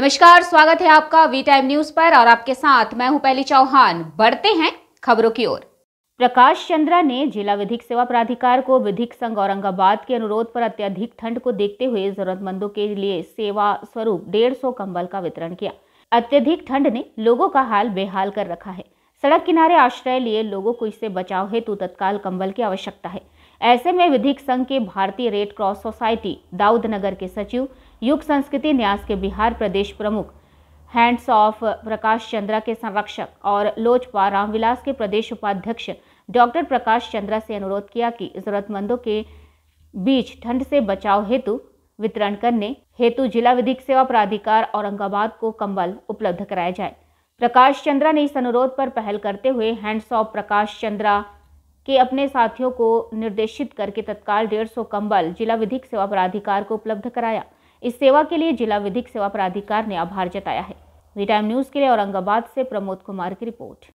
नमस्कार स्वागत है आपका वी टाइम न्यूज पर और आपके साथ मैं हूं पहली चौहान बढ़ते हैं खबरों की ओर प्रकाश चंद्रा ने जिला विधिक सेवा प्राधिकार को विधिक संघ औरंगाबाद के अनुरोध पर अत्यधिक ठंड को देखते हुए जरूरतमंदों के लिए सेवा स्वरूप डेढ़ सौ कम्बल का वितरण किया अत्यधिक ठंड ने लोगों का हाल बेहाल कर रखा है सड़क किनारे आश्रय लिए लोगों को इससे बचाव हेतु तत्काल कम्बल की आवश्यकता है ऐसे में विधिक संघ के भारतीय रेड क्रॉस सोसाइटी दाऊदनगर के सचिव युग संस्कृति न्यास के बिहार प्रदेश प्रमुख हैंड्स ऑफ प्रकाश चंद्रा के संरक्षक और लोजपा रामविलास के प्रदेश उपाध्यक्ष डॉक्टर प्रकाश चंद्रा से अनुरोध किया कि जरूरतमंदों के बीच ठंड से बचाव हेतु वितरण करने हेतु जिला विधिक सेवा प्राधिकार औरंगाबाद को कंबल उपलब्ध कराया जाए प्रकाश चंद्रा ने इस अनुरोध पर पहल करते हुए हैंड्स ऑफ प्रकाश चंद्रा कि अपने साथियों को निर्देशित करके तत्काल डेढ़ सौ कम्बल जिला विधिक सेवा प्राधिकार को उपलब्ध कराया इस सेवा के लिए जिला विधिक सेवा प्राधिकार ने आभार जताया है वी टाइम न्यूज़ के लिए औरंगाबाद से प्रमोद कुमार की रिपोर्ट